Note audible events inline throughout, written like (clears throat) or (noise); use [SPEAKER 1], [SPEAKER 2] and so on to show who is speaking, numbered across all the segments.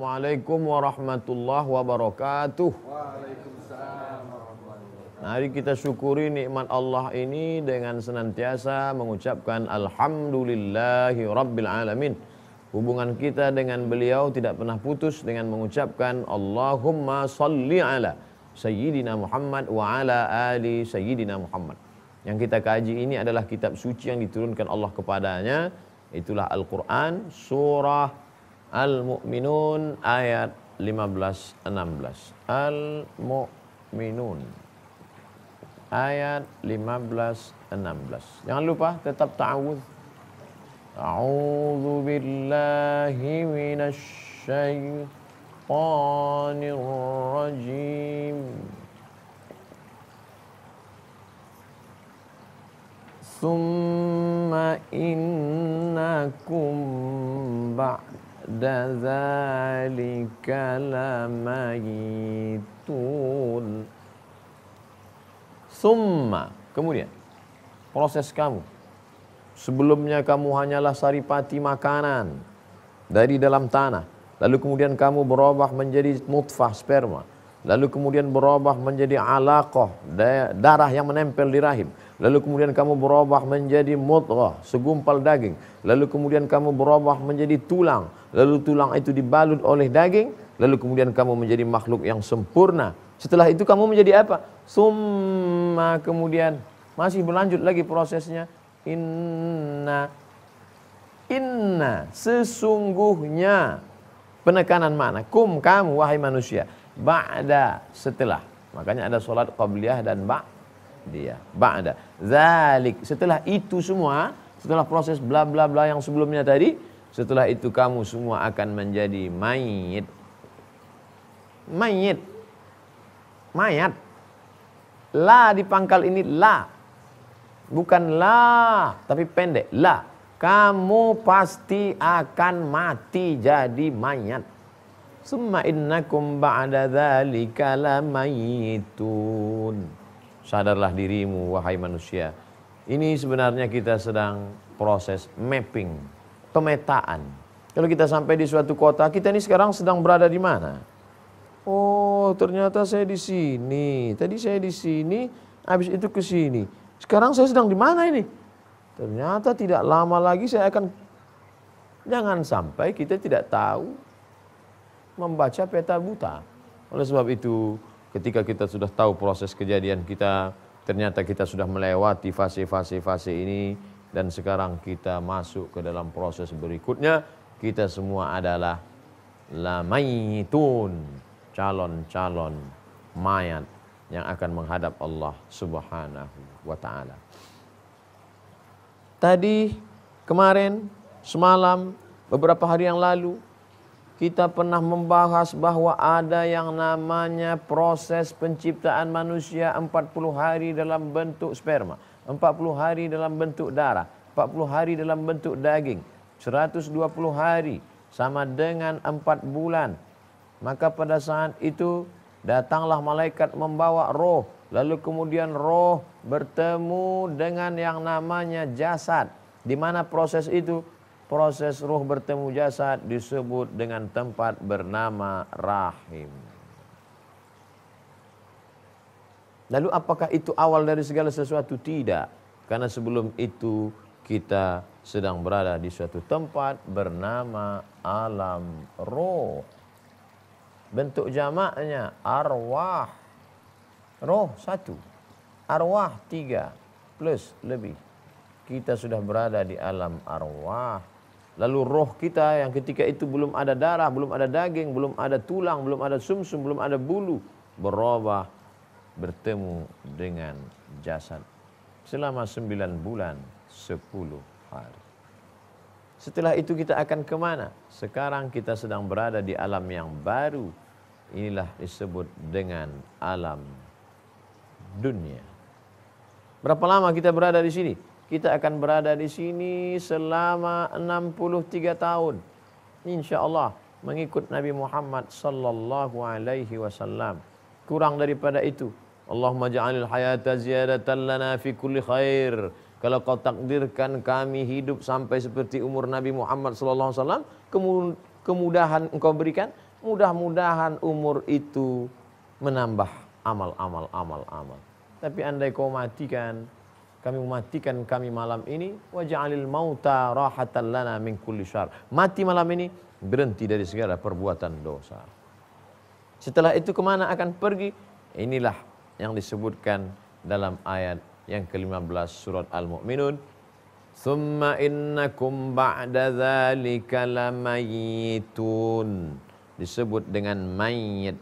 [SPEAKER 1] Assalamualaikum warahmatullahi wabarakatuh. Mari kita syukuri nikmat Allah ini dengan senantiasa mengucapkan alhamdulillahi rabbil alamin. Hubungan kita dengan beliau tidak pernah putus dengan mengucapkan Allahumma salli ala Sayyidina Muhammad wa ala ali Sayyidina Muhammad. Yang kita kaji ini adalah kitab suci yang diturunkan Allah kepadanya. Itulah Al-Quran, surah, Al-Mu'minun ayat 15 16. Al-Mu'minun ayat 15 16. Jangan lupa tetap ta'awudz. A'udzu billahi minasy syaithanir rajim. ثم إنكم بعد بعد ذلك ثم kemudian proses kamu sebelumnya kamu hanyalah saripati makanan dari dalam tanah lalu kemudian kamu berubah menjadi mutfah sperma lalu kemudian berubah menjadi alaqah darah yang menempel di rahim lalu kemudian kamu berubah menjadi mudghah, segumpal daging, lalu kemudian kamu berubah menjadi tulang, lalu tulang itu dibalut oleh daging, lalu kemudian kamu menjadi makhluk yang sempurna. Setelah itu kamu menjadi apa? Summa kemudian masih berlanjut lagi prosesnya. Inna inna sesungguhnya penekanan mana? kum kamu wahai manusia ba'da setelah makanya ada sholat qabliyah dan ba'da dia. Ba'da. Zalik. Setelah itu semua, setelah proses bla bla bla yang sebelumnya tadi, setelah itu kamu semua akan menjadi mayit. Mayit. Mayat. La di pangkal ini la. Bukan la, tapi pendek. La. Kamu pasti akan mati jadi mayat. Summa innakum ba'da dzalika lamayitun. Sadarlah dirimu, wahai manusia. Ini sebenarnya kita sedang proses mapping, pemetaan. Kalau kita sampai di suatu kota, kita ini sekarang sedang berada di mana? Oh, ternyata saya di sini. Tadi saya di sini, habis itu ke sini. Sekarang saya sedang di mana ini? Ternyata tidak lama lagi saya akan jangan sampai kita tidak tahu membaca peta buta. Oleh sebab itu, ketika kita sudah tahu proses kejadian kita, ternyata kita sudah melewati fase-fase-fase ini dan sekarang kita masuk ke dalam proses berikutnya, kita semua adalah lamaitun, calon-calon mayat yang akan menghadap Allah Subhanahu wa taala. Tadi kemarin, semalam, beberapa hari yang lalu kita pernah membahas bahwa ada yang namanya proses penciptaan manusia 40 hari dalam bentuk sperma, 40 hari dalam bentuk darah, 40 hari dalam bentuk daging, 120 hari sama dengan 4 bulan. Maka pada saat itu datanglah malaikat membawa roh, lalu kemudian roh bertemu dengan yang namanya jasad. Di mana proses itu proses ruh bertemu jasad disebut dengan tempat bernama rahim. Lalu apakah itu awal dari segala sesuatu? Tidak. Karena sebelum itu kita sedang berada di suatu tempat bernama alam roh. Bentuk jamaknya arwah. Roh satu. Arwah tiga. Plus lebih. Kita sudah berada di alam arwah Lalu roh kita yang ketika itu belum ada darah, belum ada daging, belum ada tulang, belum ada sumsum, belum ada bulu. Berubah bertemu dengan jasad selama sembilan bulan sepuluh hari. Setelah itu kita akan kemana? Sekarang kita sedang berada di alam yang baru. Inilah disebut dengan alam dunia. Berapa lama kita berada di sini? Kita akan berada di sini selama 63 tahun. Insya Allah mengikut Nabi Muhammad sallallahu alaihi wasallam. Kurang daripada itu. Allahumma ja'alil hayata ziyadatan lana fi kulli khair. Kalau kau takdirkan kami hidup sampai seperti umur Nabi Muhammad sallallahu alaihi wasallam, kemudahan engkau berikan, mudah-mudahan umur itu menambah amal amal amal amal. Tapi andai kau matikan kami mematikan kami malam ini waja'alil mauta rahatan lana min kulli syar. Mati malam ini berhenti dari segala perbuatan dosa. Setelah itu kemana akan pergi? Inilah yang disebutkan dalam ayat yang ke-15 surat Al-Mu'minun. Thumma innakum ba'da dhalika lamayitun. Disebut dengan mayit.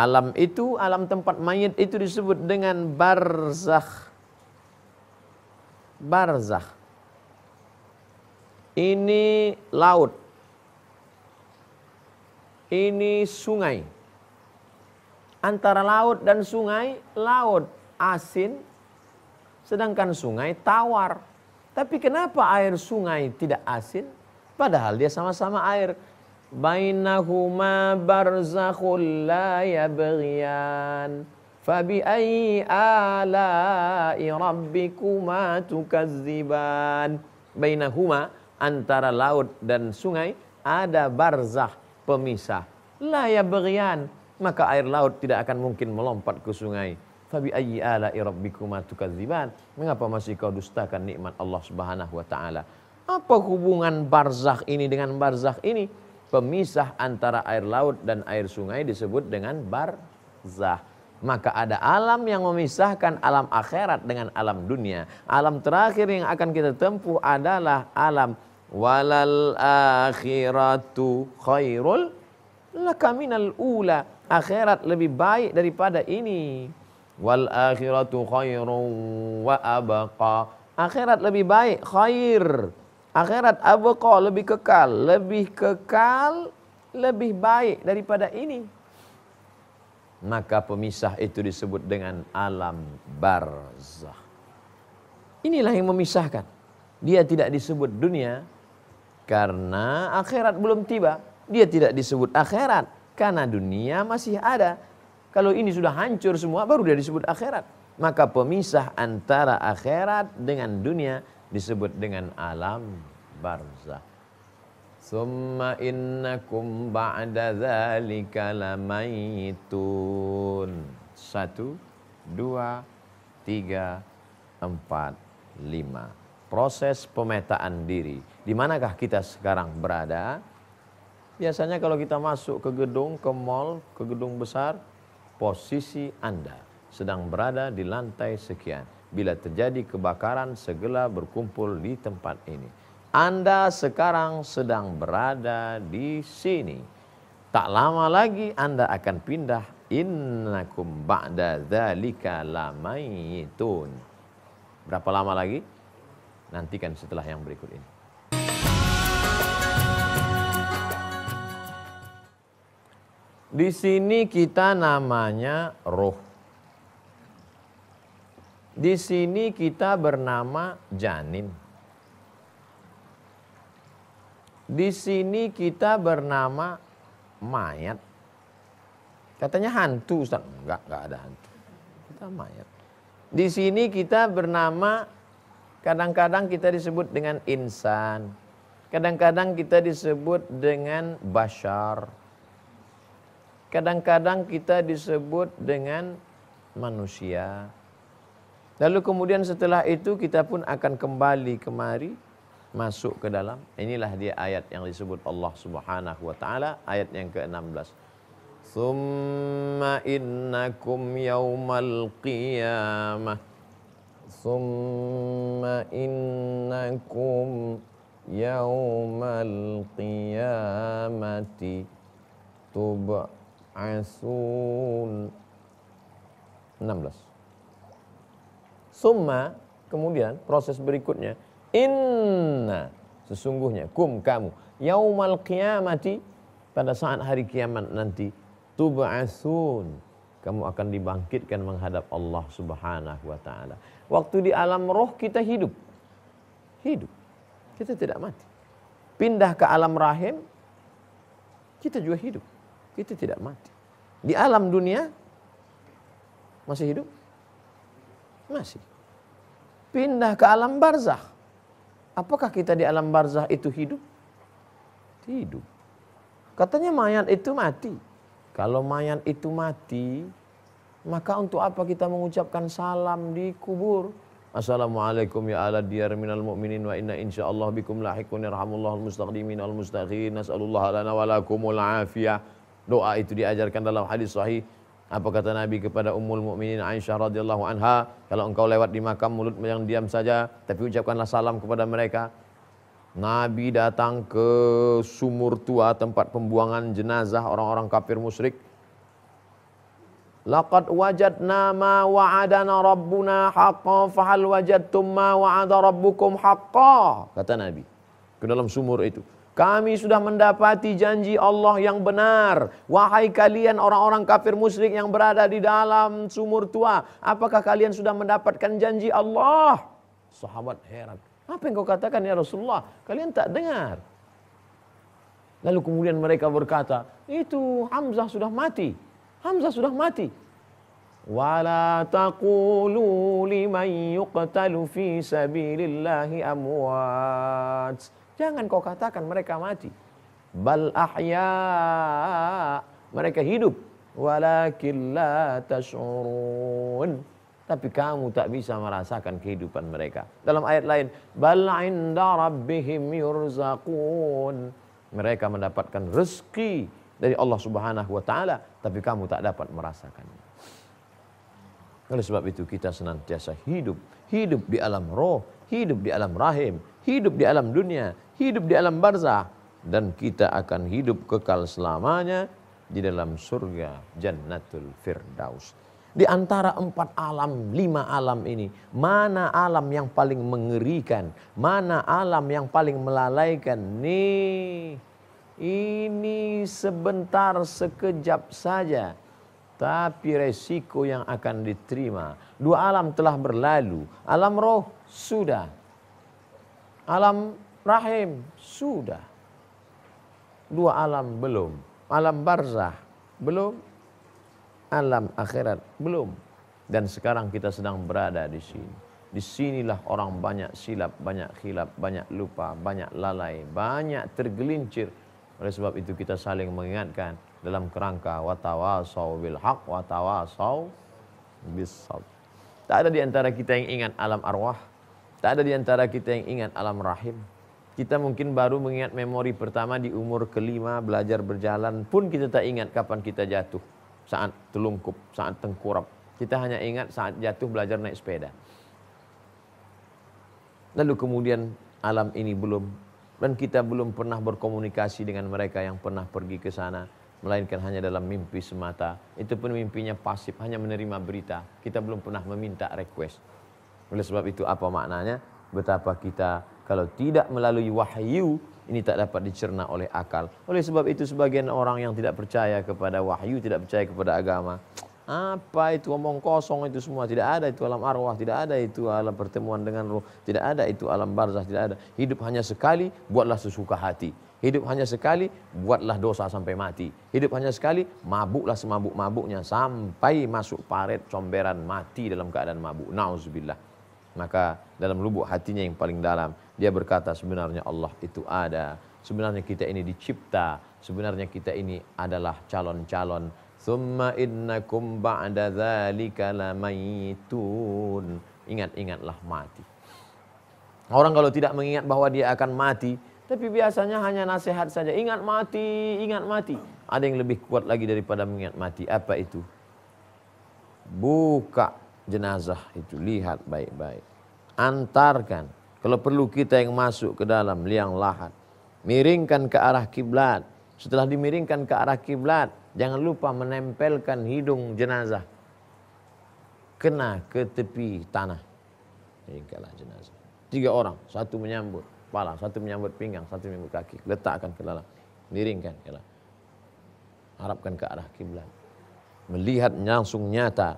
[SPEAKER 1] Alam itu, alam tempat mayit itu disebut dengan barzakh barzakh. Ini laut. Ini sungai. Antara laut dan sungai, laut asin, sedangkan sungai tawar. Tapi kenapa air sungai tidak asin? Padahal dia sama-sama air. Bainahuma barzakhul la yabghiyan فبأي آلاء ربكما تكذبان بينهما antara laut dan sungai ada barzah pemisah. La yabghiyan maka air laut tidak akan mungkin melompat ke sungai. Fabi ayyi ala'i rabbikuma tukadziban? Mengapa masih kau dustakan nikmat Allah Subhanahu wa taala? Apa hubungan barzakh ini dengan barzakh ini? Pemisah antara air laut dan air sungai disebut dengan barzakh. Maka ada alam yang memisahkan alam akhirat dengan alam dunia. Alam terakhir yang akan kita tempuh adalah alam walal akhiratu khairul lakaminal ula. Akhirat lebih baik daripada ini. Wal akhiratu khairun wa abaqa. Akhirat lebih baik, khair. Akhirat abaqa lebih kekal, lebih kekal, lebih baik daripada ini maka pemisah itu disebut dengan alam barzah. Inilah yang memisahkan. Dia tidak disebut dunia karena akhirat belum tiba. Dia tidak disebut akhirat karena dunia masih ada. Kalau ini sudah hancur semua baru dia disebut akhirat. Maka pemisah antara akhirat dengan dunia disebut dengan alam barzah. Summa innakum ba'da dzalika lamaitun. Satu, dua, tiga, empat, lima. Proses pemetaan diri. Di manakah kita sekarang berada? Biasanya kalau kita masuk ke gedung, ke mall, ke gedung besar, posisi Anda sedang berada di lantai sekian. Bila terjadi kebakaran, segera berkumpul di tempat ini anda sekarang sedang berada di sini. Tak lama lagi Anda akan pindah. Innakum ba'da dhalika lamaitun. Berapa lama lagi? Nantikan setelah yang berikut ini. Di sini kita namanya roh. Di sini kita bernama janin. Di sini kita bernama mayat. Katanya hantu, Ustaz. Enggak, enggak ada hantu. Kita mayat. Di sini kita bernama kadang-kadang kita disebut dengan insan. Kadang-kadang kita disebut dengan bashar. Kadang-kadang kita disebut dengan manusia. Lalu kemudian setelah itu kita pun akan kembali kemari masuk ke dalam inilah dia ayat yang disebut Allah Subhanahu wa taala ayat yang ke-16 Summa innakum yaumal qiyamah Summa innakum yaumal qiyamati tub'asun 16 Summa kemudian proses berikutnya Inna sesungguhnya kum kamu yaumal qiyamati pada saat hari kiamat nanti tub'atsun kamu akan dibangkitkan menghadap Allah Subhanahu wa taala. Waktu di alam roh kita hidup. Hidup. Kita tidak mati. Pindah ke alam rahim kita juga hidup. Kita tidak mati. Di alam dunia masih hidup? Masih. Pindah ke alam barzakh Apakah kita di alam barzah itu hidup? Hidup. Katanya mayat itu mati. Kalau mayat itu mati, maka untuk apa kita mengucapkan salam di kubur? Assalamualaikum ya ala diyar minal mu'minin wa inna insyaallah bikum lahikun yarhamullahul mustaqdimin wal mustaqin. Nas'alullah lana walakumul afiyah. Doa itu diajarkan dalam hadis sahih apa kata Nabi kepada Ummul Mukminin Aisyah radhiyallahu anha, kalau engkau lewat di makam mulut yang diam saja, tapi ucapkanlah salam kepada mereka. Nabi datang ke sumur tua tempat pembuangan jenazah orang-orang kafir musyrik. Laqad wajadna ma wa'adana rabbuna haqqa fahal wajadtum ma wa'ada rabbukum haqqan kata Nabi ke dalam sumur itu kami sudah mendapati janji Allah yang benar. Wahai kalian orang-orang kafir musyrik yang berada di dalam sumur tua, apakah kalian sudah mendapatkan janji Allah? Sahabat heran. Apa yang kau katakan ya Rasulullah? Kalian tak dengar. Lalu kemudian mereka berkata, itu Hamzah sudah mati. Hamzah sudah mati. ولا تقولوا لمن amwat. Jangan kau katakan mereka mati. Bal ahya. Mereka hidup. Walakin la tash'urun. Tapi kamu tak bisa merasakan kehidupan mereka. Dalam ayat lain. Bal inda rabbihim yurzaqun. Mereka mendapatkan rezeki dari Allah subhanahu wa ta'ala. Tapi kamu tak dapat merasakannya. Oleh sebab itu kita senantiasa hidup. Hidup di alam roh. Hidup di alam rahim hidup di alam dunia, hidup di alam barzah dan kita akan hidup kekal selamanya di dalam surga Jannatul Firdaus. Di antara empat alam, lima alam ini, mana alam yang paling mengerikan? Mana alam yang paling melalaikan? Nih, ini sebentar sekejap saja. Tapi resiko yang akan diterima. Dua alam telah berlalu. Alam roh sudah Alam rahim sudah. Dua alam belum. Alam barzah belum. Alam akhirat belum. Dan sekarang kita sedang berada di sini. Disinilah orang banyak silap, banyak khilaf, banyak lupa, banyak lalai, banyak tergelincir. Oleh sebab itu kita saling mengingatkan dalam kerangka watawasau bil haq watawasau bis Tak ada di antara kita yang ingat alam arwah, Tak ada di antara kita yang ingat alam rahim. Kita mungkin baru mengingat memori pertama di umur kelima belajar berjalan pun kita tak ingat kapan kita jatuh. Saat telungkup, saat tengkurap. Kita hanya ingat saat jatuh belajar naik sepeda. Lalu kemudian alam ini belum dan kita belum pernah berkomunikasi dengan mereka yang pernah pergi ke sana melainkan hanya dalam mimpi semata. Itu pun mimpinya pasif, hanya menerima berita. Kita belum pernah meminta request. Oleh sebab itu apa maknanya? Betapa kita kalau tidak melalui wahyu ini tak dapat dicerna oleh akal. Oleh sebab itu sebagian orang yang tidak percaya kepada wahyu, tidak percaya kepada agama. Apa itu omong kosong itu semua tidak ada itu alam arwah, tidak ada itu alam pertemuan dengan roh, tidak ada itu alam barzah, tidak ada. Hidup hanya sekali, buatlah sesuka hati. Hidup hanya sekali, buatlah dosa sampai mati. Hidup hanya sekali, mabuklah semabuk-mabuknya sampai masuk paret comberan mati dalam keadaan mabuk. Nauzubillah. Maka dalam lubuk hatinya yang paling dalam, dia berkata sebenarnya Allah itu ada. Sebenarnya kita ini dicipta. Sebenarnya kita ini adalah calon-calon. Thumma innakum ba'da dhalika lamaitun. Ingat-ingatlah mati. Orang kalau tidak mengingat bahwa dia akan mati, tapi biasanya hanya nasihat saja. Ingat mati, ingat mati. Ada yang lebih kuat lagi daripada mengingat mati. Apa itu? Buka jenazah itu lihat baik-baik. Antarkan. Kalau perlu kita yang masuk ke dalam liang lahat. Miringkan ke arah kiblat. Setelah dimiringkan ke arah kiblat, jangan lupa menempelkan hidung jenazah kena ke tepi tanah. Miringkanlah jenazah. Tiga orang, satu menyambut kepala, satu menyambut pinggang, satu menyambut kaki. Letakkan ke dalam, miringkan ke dalam. Harapkan ke arah kiblat. Melihat langsung nyata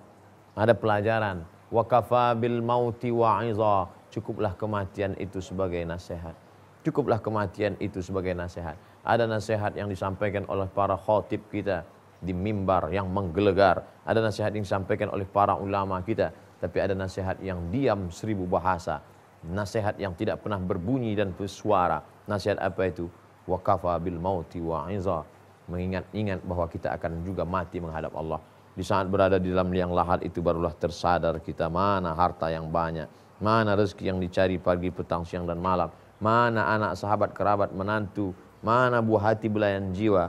[SPEAKER 1] ada pelajaran. Wakafa bil mauti wa'izah. Cukuplah kematian itu sebagai nasihat. Cukuplah kematian itu sebagai nasihat. Ada nasihat yang disampaikan oleh para khatib kita di mimbar yang menggelegar. Ada nasihat yang disampaikan oleh para ulama kita. Tapi ada nasihat yang diam seribu bahasa. Nasihat yang tidak pernah berbunyi dan bersuara. Nasihat apa itu? Wakafa bil mauti wa'izah. Mengingat-ingat bahwa kita akan juga mati menghadap Allah. Di saat berada di dalam liang lahat itu barulah tersadar kita mana harta yang banyak, mana rezeki yang dicari pagi, petang, siang, dan malam, mana anak, sahabat, kerabat, menantu, mana buah hati belayan jiwa.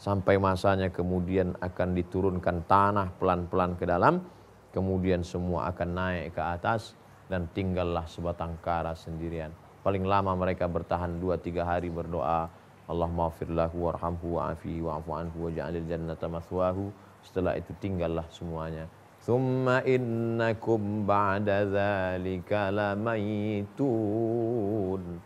[SPEAKER 1] Sampai masanya kemudian akan diturunkan tanah pelan-pelan ke dalam, kemudian semua akan naik ke atas dan tinggallah sebatang kara sendirian. Paling lama mereka bertahan dua tiga hari berdoa, Allah maafirlahu warhamhu wa'afihi wa'afu'anhu wa ja'alil jannata maswahu setelah itu tinggallah semuanya. Thumma innakum ba'da dzalika lamaytun.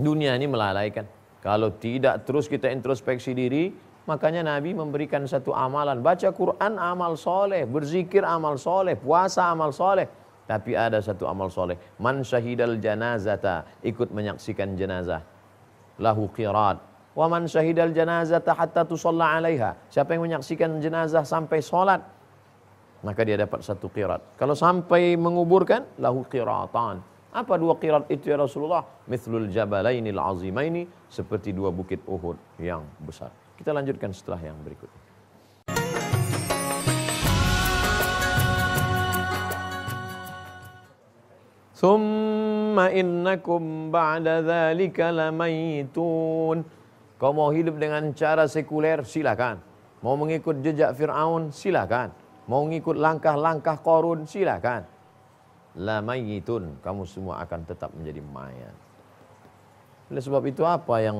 [SPEAKER 1] Dunia ini melalaikan. Kalau tidak terus kita introspeksi diri, makanya Nabi memberikan satu amalan. Baca Quran amal soleh, berzikir amal soleh, puasa amal soleh. Tapi ada satu amal soleh. Man syahidal janazata, ikut menyaksikan jenazah. Lahu qirat, Waman syahidal janazah hatta tusalla alaiha. Siapa yang menyaksikan jenazah sampai sholat, maka dia dapat satu qirat. Kalau sampai menguburkan, lahu qiratan. Apa dua qirat itu ya Rasulullah? Mithlul jabalainil azimaini, seperti dua bukit Uhud yang besar. Kita lanjutkan setelah yang berikut. Thumma innakum بعد ذلك lamaytun. Kau mau hidup dengan cara sekuler, silakan. Mau mengikut jejak Fir'aun, silakan. Mau mengikut langkah-langkah korun, silakan. Lama mayitun, kamu semua akan tetap menjadi mayat. Oleh sebab itu apa yang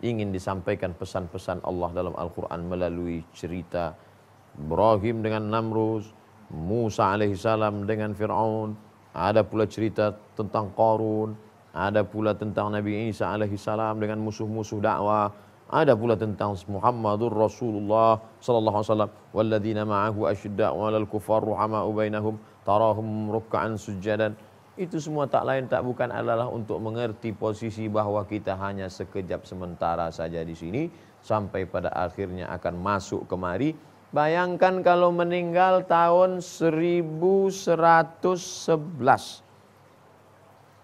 [SPEAKER 1] ingin disampaikan pesan-pesan Allah dalam Al-Quran melalui cerita Ibrahim dengan Namrus, Musa alaihissalam dengan Fir'aun, ada pula cerita tentang Korun. Ada pula tentang Nabi Isa alaihi salam dengan musuh-musuh dakwah. Ada pula tentang Muhammadur Rasulullah sallallahu alaihi wasallam walladzina ma'ahu asyidda'u 'alal kufar ruhama'u bainahum tarahum ruk'an sujadan. Itu semua tak lain tak bukan adalah untuk mengerti posisi bahwa kita hanya sekejap sementara saja di sini sampai pada akhirnya akan masuk kemari. Bayangkan kalau meninggal tahun 1111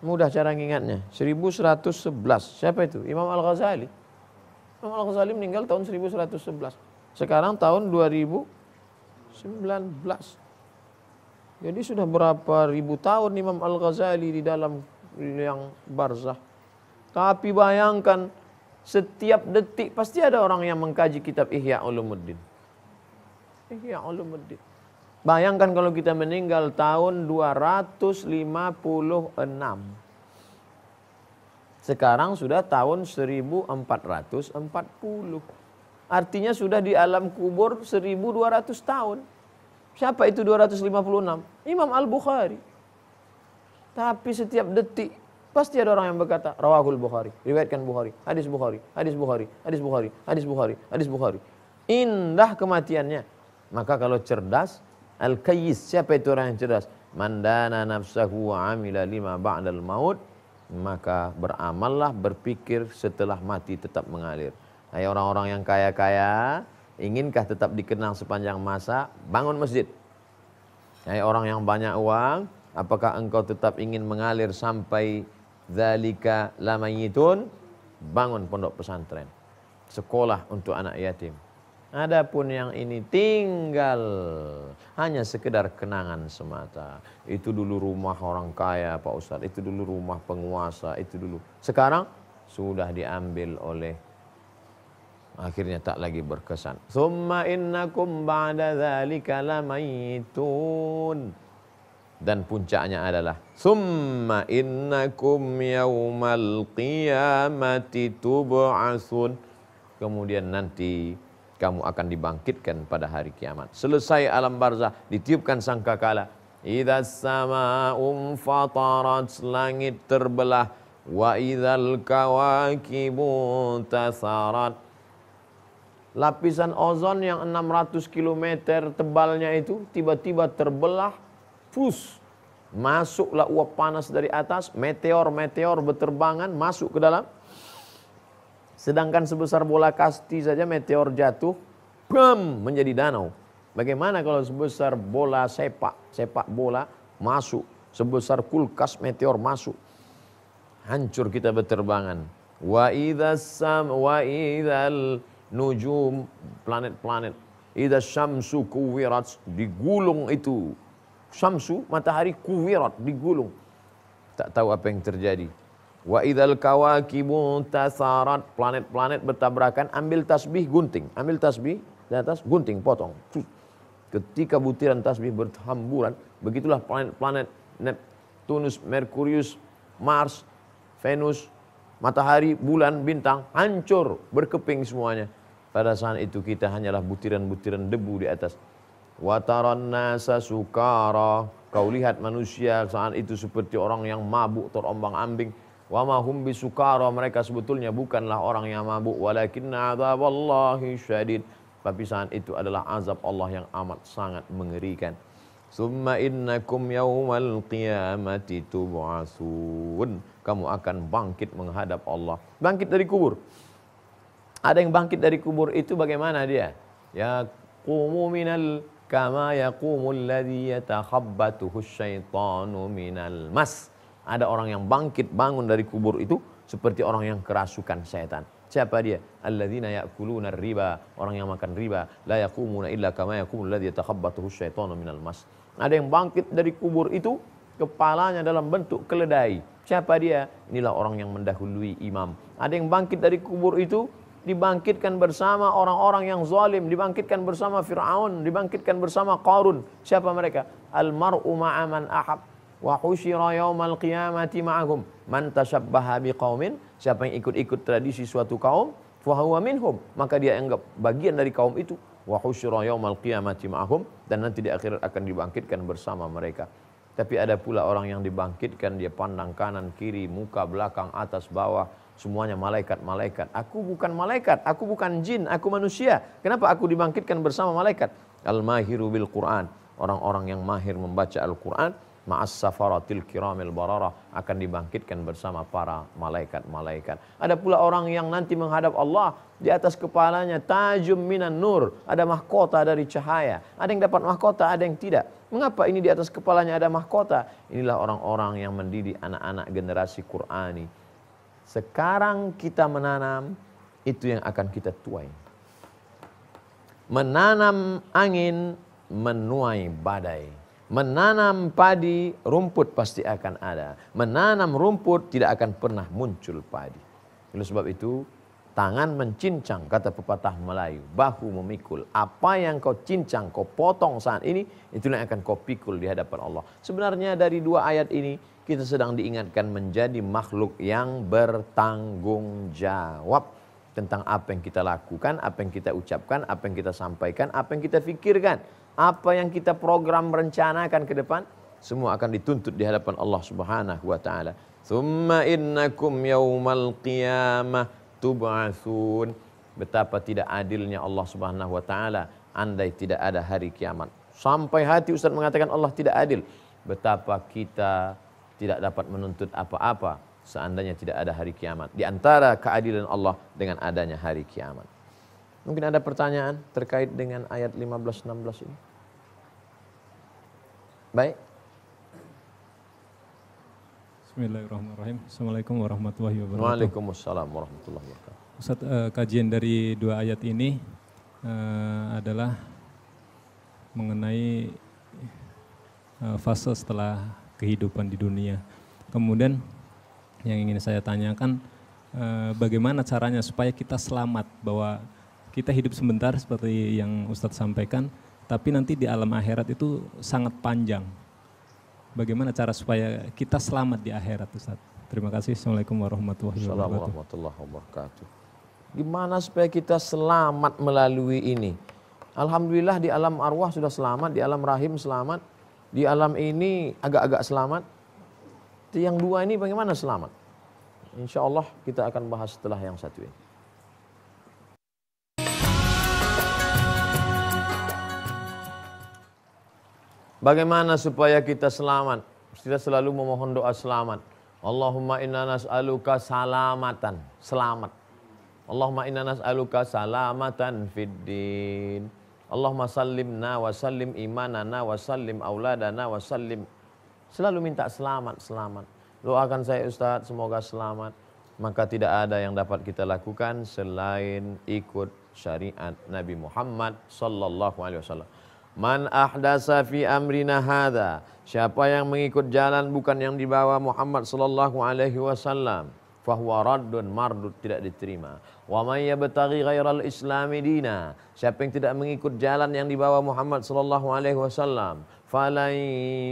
[SPEAKER 1] Mudah cara mengingatnya. 1111. Siapa itu? Imam Al-Ghazali. Imam Al-Ghazali meninggal tahun 1111. Sekarang tahun 2019. Jadi sudah berapa ribu tahun Imam Al-Ghazali di dalam yang barzah. Tapi bayangkan setiap detik pasti ada orang yang mengkaji kitab Ihya Ulumuddin. Ihya Ulumuddin. Bayangkan kalau kita meninggal tahun 256. Sekarang sudah tahun 1440. Artinya sudah di alam kubur 1200 tahun. Siapa itu 256? Imam Al-Bukhari. Tapi setiap detik pasti ada orang yang berkata rawahul Bukhari, riwayatkan Bukhari, hadis Bukhari, hadis Bukhari, hadis Bukhari, hadis Bukhari, hadis Bukhari. Indah kematiannya. Maka kalau cerdas Al-Kayyis, siapa itu orang yang cerdas? Mandana nafsahu amila lima ba'dal maut. Maka beramallah, berpikir setelah mati tetap mengalir. Hai orang-orang yang kaya-kaya, inginkah tetap dikenang sepanjang masa? Bangun masjid. Hai orang yang banyak uang, apakah engkau tetap ingin mengalir sampai zalika lamayitun? Bangun pondok pesantren. Sekolah untuk anak yatim. Adapun yang ini tinggal hanya sekedar kenangan semata. Itu dulu rumah orang kaya Pak Ustadz, itu dulu rumah penguasa, itu dulu. Sekarang sudah diambil oleh akhirnya tak lagi berkesan. Summa innakum ba'da dzalika lamayitun. Dan puncaknya adalah summa innakum yaumal qiyamati tub'asun. Kemudian nanti kamu akan dibangkitkan pada hari kiamat. Selesai alam barzah, ditiupkan sangkakala. Idza sama fatarat, langit terbelah. Wa idzal kawakibu tasarat. Lapisan ozon yang 600 km tebalnya itu tiba-tiba terbelah. Pus. Masuklah uap panas dari atas, meteor-meteor berterbangan masuk ke dalam Sedangkan sebesar bola kasti saja meteor jatuh, bam, menjadi danau. Bagaimana kalau sebesar bola sepak, sepak bola masuk, sebesar kulkas meteor masuk. Hancur kita berterbangan. Wa sam wa idzal nujum planet-planet idza syamsu kuwirat digulung itu. Syamsu matahari kuwirat digulung. Tak tahu apa yang terjadi. Wa idal kawakibu tasarat. Planet-planet bertabrakan. Ambil tasbih gunting. Ambil tasbih di atas gunting potong. Ketika butiran tasbih berhamburan, begitulah planet-planet Neptunus, Merkurius, Mars, Venus, matahari, bulan, bintang hancur berkeping semuanya. Pada saat itu kita hanyalah butiran-butiran debu di atas. Wataran nasa sukara. Kau lihat manusia saat itu seperti orang yang mabuk terombang ambing. Wa ma hum bisukara mereka sebetulnya bukanlah orang yang mabuk walakinna adzaballahi syadid. Tapi saat itu adalah azab Allah yang amat sangat mengerikan. Summa innakum yaumal qiyamati tub'asun. Kamu akan bangkit menghadap Allah. Bangkit dari kubur. Ada yang bangkit dari kubur itu bagaimana dia? Ya qumu minal kama yaqumul ladzi yatakhabbatuhu syaitanu minal mas. Ada orang yang bangkit bangun dari kubur itu seperti orang yang kerasukan setan. Siapa dia? Alladzina ya'kuluna riba, orang yang makan riba, la yaqumuna illa kama yaqumul ladzi yatakhabbathu syaitanu minal mas. Ada yang bangkit dari kubur itu kepalanya dalam bentuk keledai. Siapa dia? Inilah orang yang mendahului imam. Ada yang bangkit dari kubur itu dibangkitkan bersama orang-orang yang zalim, dibangkitkan bersama Firaun, dibangkitkan bersama Qarun. Siapa mereka? Almaru ma'aman ahab wa husyira yaumal qiyamati ma'akum man tashabbaha biqaumin siapa yang ikut-ikut tradisi suatu kaum fahuwa minhum maka dia anggap bagian dari kaum itu wa husyira yaumal qiyamati ma'akum dan nanti di akhirat akan dibangkitkan bersama mereka tapi ada pula orang yang dibangkitkan dia pandang kanan kiri muka belakang atas bawah semuanya malaikat-malaikat aku bukan malaikat aku bukan jin aku manusia kenapa aku dibangkitkan bersama malaikat al mahiru bil Quran orang-orang yang mahir membaca Al-Quran ma'as safaratil kiramil bararah akan dibangkitkan bersama para malaikat-malaikat. Ada pula orang yang nanti menghadap Allah di atas kepalanya tajum minan nur, ada mahkota dari cahaya. Ada yang dapat mahkota, ada yang tidak. Mengapa ini di atas kepalanya ada mahkota? Inilah orang-orang yang mendidik anak-anak generasi Qur'ani. Sekarang kita menanam, itu yang akan kita tuai. Menanam angin, menuai badai Menanam padi, rumput pasti akan ada. Menanam rumput tidak akan pernah muncul padi. Oleh sebab itu, tangan mencincang, kata pepatah Melayu. Bahu memikul. Apa yang kau cincang, kau potong saat ini, itulah yang akan kau pikul di hadapan Allah. Sebenarnya dari dua ayat ini, kita sedang diingatkan menjadi makhluk yang bertanggung jawab tentang apa yang kita lakukan, apa yang kita ucapkan, apa yang kita sampaikan, apa yang kita pikirkan apa yang kita program rencanakan ke depan semua akan dituntut di hadapan Allah Subhanahu wa taala. Tsumma innakum yaumal qiyamah tub'atsun. Betapa tidak adilnya Allah Subhanahu wa taala andai tidak ada hari kiamat. Sampai hati Ustaz mengatakan Allah tidak adil. Betapa kita tidak dapat menuntut apa-apa seandainya tidak ada hari kiamat. Di antara keadilan Allah dengan adanya hari kiamat. Mungkin ada pertanyaan terkait dengan ayat 15-16 ini. Baik. Bismillahirrahmanirrahim. Assalamualaikum warahmatullahi wabarakatuh. Waalaikumsalam warahmatullahi wabarakatuh. Ustaz, uh, kajian dari dua ayat ini uh, adalah mengenai uh, fase setelah kehidupan di dunia. Kemudian yang ingin saya tanyakan, uh, bagaimana caranya supaya kita selamat bahwa kita hidup sebentar seperti yang Ustadz sampaikan, tapi nanti di alam akhirat itu sangat panjang. Bagaimana cara supaya kita selamat di akhirat Ustadz? Terima kasih. Assalamualaikum warahmatullahi wabarakatuh. Di warahmatullahi wabarakatuh. Gimana supaya kita selamat melalui ini? Alhamdulillah di alam arwah sudah selamat, di alam rahim selamat, di alam ini agak-agak selamat. Yang dua ini bagaimana selamat? Insya Allah kita akan bahas setelah yang satu ini. Bagaimana supaya kita selamat? Kita selalu memohon doa selamat. Allahumma inna nas'aluka salamatan, selamat. Allahumma inna nas'aluka salamatan fid din. Allahumma sallimna wa sallim imanana wa sallim auladana wa sallim. Selalu minta selamat, selamat. Doakan saya Ustadz, semoga selamat. Maka tidak ada yang dapat kita lakukan selain ikut syariat Nabi Muhammad sallallahu alaihi wasallam. Man ahdasa fi amrina hadha. Siapa yang mengikut jalan bukan yang dibawa Muhammad sallallahu alaihi wasallam, fahuwa raddun mardud tidak diterima. Wa may yabtaghi ghairal islami dina. Siapa yang tidak mengikut jalan yang dibawa Muhammad sallallahu alaihi wasallam, falan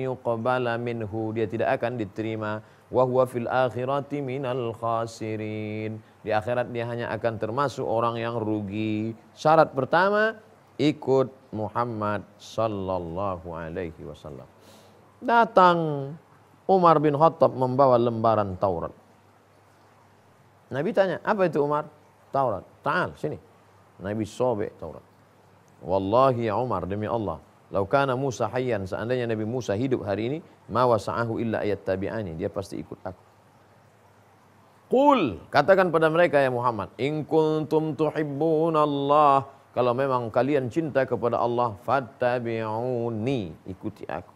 [SPEAKER 1] yuqbala minhu. Dia tidak akan diterima. Wa huwa fil akhirati minal khasirin. Di akhirat dia hanya akan termasuk orang yang rugi. Syarat pertama ikut Muhammad sallallahu alaihi wasallam. Datang Umar bin Khattab membawa lembaran Taurat. Nabi tanya, "Apa itu Umar?" Taurat. "Ta'al, sini." Nabi sobek Taurat. "Wallahi ya Umar, demi Allah, Lau kana Musa hayyan, seandainya Nabi Musa hidup hari ini, ma wasa'ahu illa ayat tabi'ani. Dia pasti ikut aku. Qul, katakan pada mereka ya Muhammad, in kuntum tuhibbun Allah, kalau memang kalian cinta kepada Allah, fattabi'uni, ikuti aku.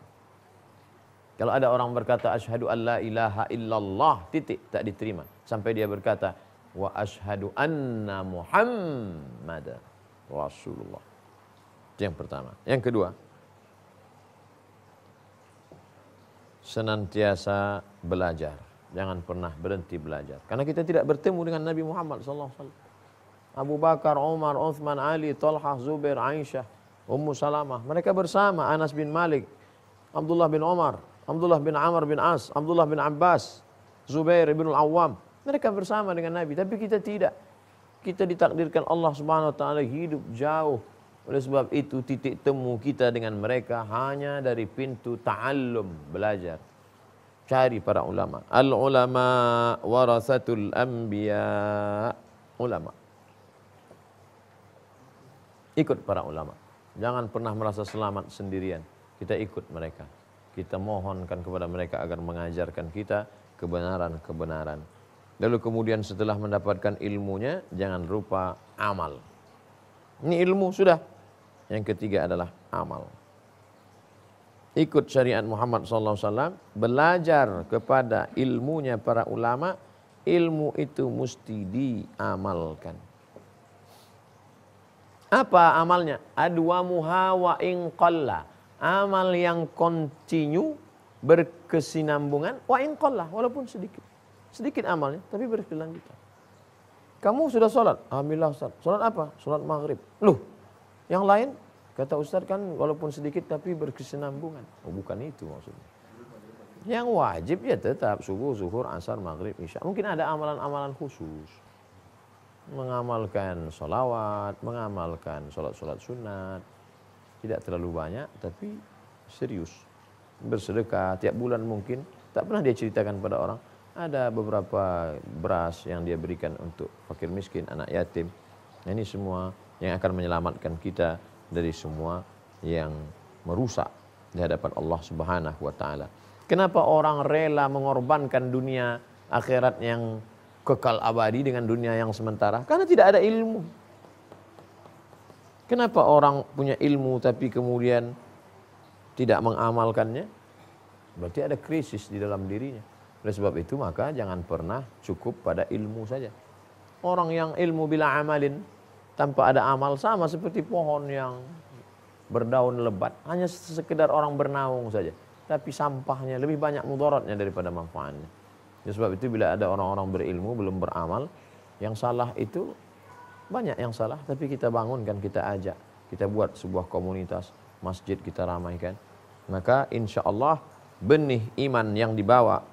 [SPEAKER 1] Kalau ada orang berkata asyhadu Allah ilaha illallah, titik tak diterima sampai dia berkata wa asyhadu anna Muhammad Rasulullah. Itu yang pertama. Yang kedua, senantiasa belajar. Jangan pernah berhenti belajar. Karena kita tidak bertemu dengan Nabi Muhammad sallallahu alaihi wasallam. Abu Bakar, Umar, Uthman, Ali, Talha, Zubair, Aisyah, Ummu Salamah. Mereka bersama Anas bin Malik, Abdullah bin Umar, Abdullah bin Amr bin As, Abdullah bin Abbas, Zubair bin Al-Awwam. Mereka bersama dengan Nabi, tapi kita tidak. Kita ditakdirkan Allah Subhanahu wa taala hidup jauh. Oleh sebab itu titik temu kita dengan mereka hanya dari pintu ta'allum, belajar. Cari para ulama. Al ulama warasatul anbiya. Ulama Ikut para ulama. Jangan pernah merasa selamat sendirian. Kita ikut mereka. Kita mohonkan kepada mereka agar mengajarkan kita kebenaran-kebenaran. Lalu kemudian setelah mendapatkan ilmunya, jangan lupa amal. Ini ilmu sudah. Yang ketiga adalah amal. Ikut syariat Muhammad SAW, belajar kepada ilmunya para ulama, ilmu itu mesti diamalkan. Apa amalnya? Adwa muha wa inqalla. Amal yang kontinu berkesinambungan wa inqalla walaupun sedikit. Sedikit amalnya tapi berkelanjutan. Kamu sudah sholat? Alhamdulillah Ustaz. Sholat apa? Sholat maghrib. Loh, yang lain? Kata Ustaz kan walaupun sedikit tapi berkesinambungan. Oh, bukan itu maksudnya. Yang wajib ya tetap subuh, zuhur, asar, maghrib, isya. Mungkin ada amalan-amalan khusus mengamalkan sholawat, mengamalkan sholat-sholat sunat, tidak terlalu banyak tapi serius. Bersedekah tiap bulan mungkin, tak pernah dia ceritakan pada orang. Ada beberapa beras yang dia berikan untuk fakir miskin, anak yatim. Nah, ini semua yang akan menyelamatkan kita dari semua yang merusak di hadapan Allah Subhanahu wa taala. Kenapa orang rela mengorbankan dunia akhirat yang kekal abadi dengan dunia yang sementara? Karena tidak ada ilmu. Kenapa orang punya ilmu tapi kemudian tidak mengamalkannya? Berarti ada krisis di dalam dirinya. Oleh sebab itu maka jangan pernah cukup pada ilmu saja. Orang yang ilmu bila amalin tanpa ada amal sama seperti pohon yang berdaun lebat. Hanya sekedar orang bernaung saja. Tapi sampahnya lebih banyak mudaratnya daripada manfaatnya. Ya, sebab itu bila ada orang-orang berilmu belum beramal, yang salah itu banyak yang salah, tapi kita bangunkan, kita ajak, kita buat sebuah komunitas, masjid kita ramaikan. Maka insya Allah benih iman yang dibawa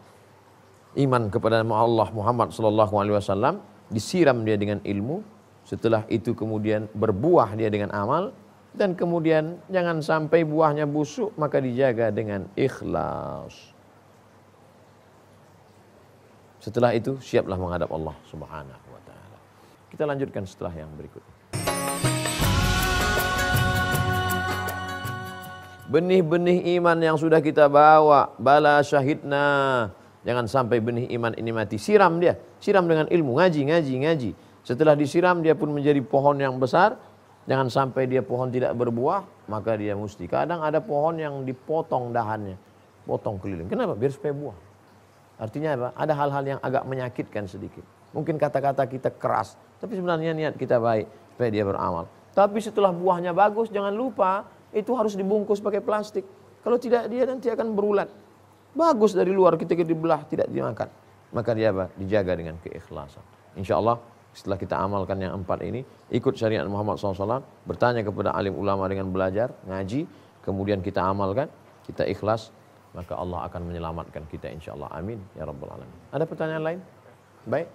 [SPEAKER 1] iman kepada Allah Muhammad Sallallahu Alaihi Wasallam disiram dia dengan ilmu, setelah itu kemudian berbuah dia dengan amal, dan kemudian jangan sampai buahnya busuk maka dijaga dengan ikhlas. Setelah itu siaplah menghadap Allah Subhanahu wa taala. Kita lanjutkan setelah yang berikut Benih-benih iman yang sudah kita bawa, bala syahidna. Jangan sampai benih iman ini mati. Siram dia, siram dengan ilmu, ngaji, ngaji, ngaji. Setelah disiram dia pun menjadi pohon yang besar. Jangan sampai dia pohon tidak berbuah, maka dia mesti. Kadang ada pohon yang dipotong dahannya, potong keliling. Kenapa? Biar supaya buah. Artinya apa? Ada hal-hal yang agak menyakitkan sedikit. Mungkin kata-kata kita keras, tapi sebenarnya niat kita baik supaya dia beramal. Tapi setelah buahnya bagus, jangan lupa itu harus dibungkus pakai plastik. Kalau tidak dia nanti akan berulat. Bagus dari luar kita kita dibelah tidak dimakan. Maka dia apa? Dijaga dengan keikhlasan. Insya Allah setelah kita amalkan yang empat ini, ikut syariat Muhammad SAW, bertanya kepada alim ulama dengan belajar, ngaji, kemudian kita amalkan, kita ikhlas, maka Allah akan menyelamatkan kita insya Allah. Amin. Ya Rabbal Alamin. Ada pertanyaan lain? Baik.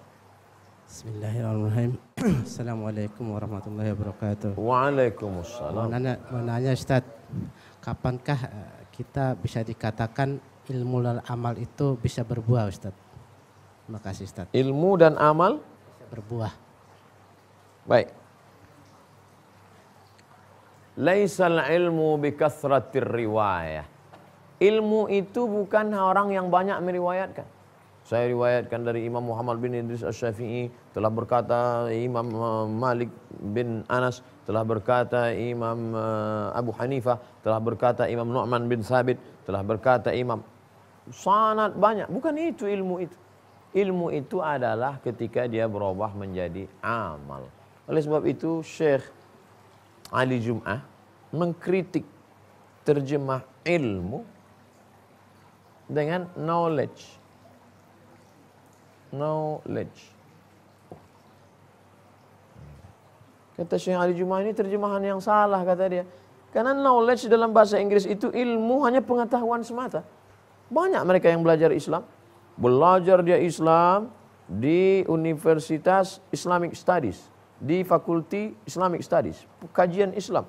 [SPEAKER 1] Bismillahirrahmanirrahim. (clears throat) Assalamualaikum warahmatullahi wabarakatuh. Waalaikumsalam. Menanya, menanya Ustaz, kapankah eh, kita bisa dikatakan ilmu dan amal itu bisa berbuah Ustaz? Terima kasih Ustaz. Ilmu dan amal? Bisa berbuah. Baik. Laisal ilmu bi riwayah Ilmu itu bukan orang yang banyak meriwayatkan. Saya riwayatkan dari Imam Muhammad bin Idris Asy-Syafi'i telah berkata Imam eh, Malik bin Anas telah berkata Imam eh, Abu Hanifah telah berkata Imam Nu'man bin Sabit telah berkata Imam sangat banyak bukan itu ilmu itu ilmu itu adalah ketika dia berubah menjadi amal oleh sebab itu Syekh Ali Jum'ah mengkritik terjemah ilmu dengan knowledge. Knowledge. Kata Syekh Ali Jumah ini terjemahan yang salah kata dia. Karena knowledge dalam bahasa Inggris itu ilmu hanya pengetahuan semata. Banyak mereka yang belajar Islam. Belajar dia Islam di Universitas Islamic Studies. Di Fakulti Islamic Studies. Kajian Islam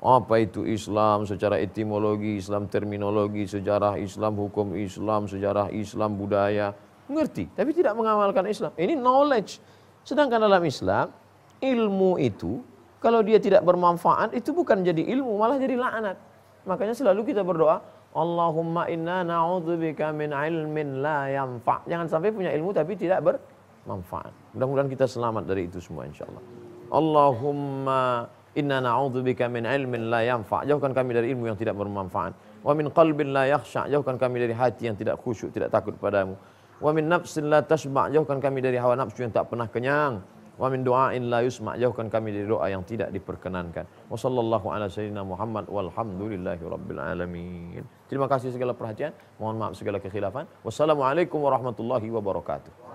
[SPEAKER 1] apa itu Islam secara etimologi, Islam terminologi, sejarah Islam, hukum Islam, sejarah Islam, budaya. Ngerti, tapi tidak mengamalkan Islam. Ini knowledge. Sedangkan dalam Islam, ilmu itu kalau dia tidak bermanfaat itu bukan jadi ilmu, malah jadi laknat. Makanya selalu kita berdoa, Allahumma inna na'udzubika min ilmin la yanfa. Jangan sampai punya ilmu tapi tidak bermanfaat. Mudah-mudahan kita selamat dari itu semua insyaallah Allahumma Inna na'udzubika min ilmin la yanfa. Jauhkan kami dari ilmu yang tidak bermanfaat. Wa min qalbin la yakhsha. Jauhkan kami dari hati yang tidak khusyuk, tidak takut padamu. Wa min nafsin la tashba. Jauhkan kami dari hawa nafsu yang tak pernah kenyang. Wa min du'ain la yusma. Jauhkan kami dari doa yang tidak diperkenankan. Wa sallallahu ala sayyidina Muhammad walhamdulillahi rabbil alamin. Terima kasih segala perhatian. Mohon maaf segala kekhilafan. Wassalamualaikum warahmatullahi wabarakatuh.